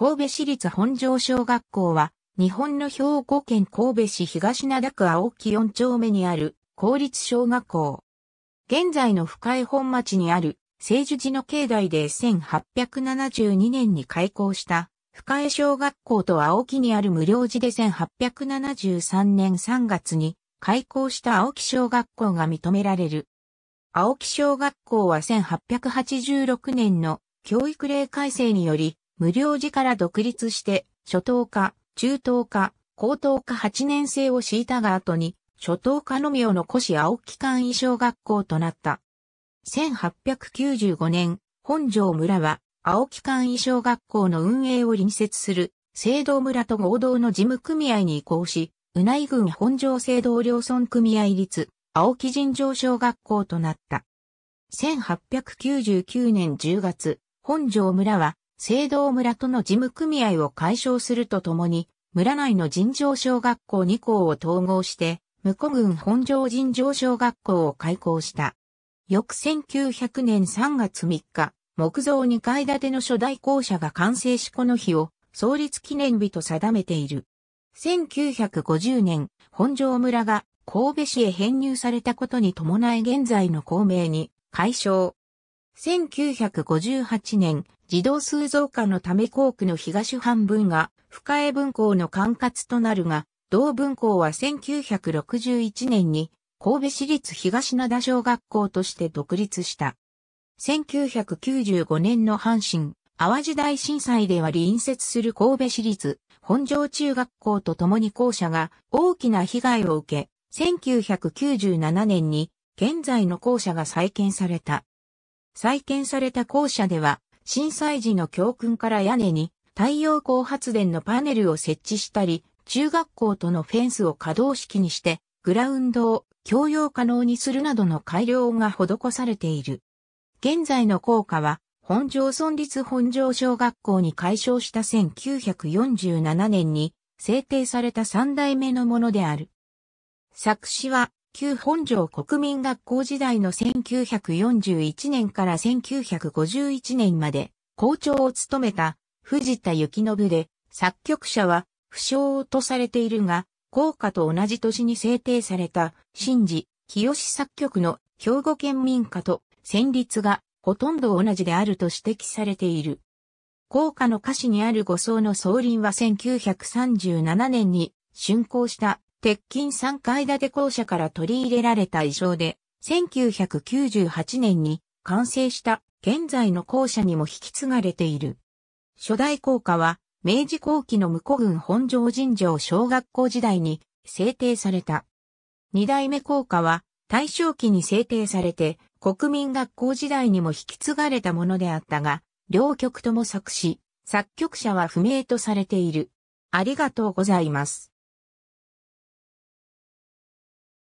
神戸市立本庄小学校は、日本の兵庫県神戸市東灘区青木4丁目にある公立小学校。現在の深江本町にある聖樹寺の境内で1872年に開校した深江小学校と青木にある無料寺で1873年3月に開校した青木小学校が認められる。青木小学校は1886年の教育令改正により無料時から独立して、初等科、中等科、高等科8年生を敷いたが後に、初等科のみを残し青木間医小学校となった。1895年、本庄村は、青木間医小学校の運営を隣接する、聖堂村と合同の事務組合に移行し、うない郡本庄聖堂両村組合立、青木尋常小学校となった。1899年10月、本庄村は、聖堂村との事務組合を解消するとともに、村内の尋常小学校2校を統合して、無古郡本庄尋常小学校を開校した。翌1900年3月3日、木造2階建ての初代校舎が完成しこの日を創立記念日と定めている。1950年、本庄村が神戸市へ編入されたことに伴い現在の公明に解消、1958年、児童数増加のため校区の東半分が深江分校の管轄となるが、同分校は1961年に神戸市立東灘小学校として独立した。1995年の阪神、淡路大震災では隣接する神戸市立本庄中学校と共に校舎が大きな被害を受け、1997年に現在の校舎が再建された。再建された校舎では、震災時の教訓から屋根に太陽光発電のパネルを設置したり、中学校とのフェンスを可動式にして、グラウンドを共用可能にするなどの改良が施されている。現在の校歌は、本庄村立本庄小学校に改称した1947年に制定された三代目のものである。作詞は旧本城国民学校時代の1941年から1951年まで校長を務めた藤田幸信で作曲者は不詳とされているが、校歌と同じ年に制定された新次清作曲の兵庫県民歌と旋律がほとんど同じであると指摘されている。校歌の歌詞にある五層の総輪は1937年に竣工した鉄筋3階建て校舎から取り入れられた衣装で、1998年に完成した現在の校舎にも引き継がれている。初代校歌は、明治後期の向う郡本城尋常小学校時代に制定された。二代目校歌は、大正期に制定されて、国民学校時代にも引き継がれたものであったが、両曲とも作詞、作曲者は不明とされている。ありがとうございます。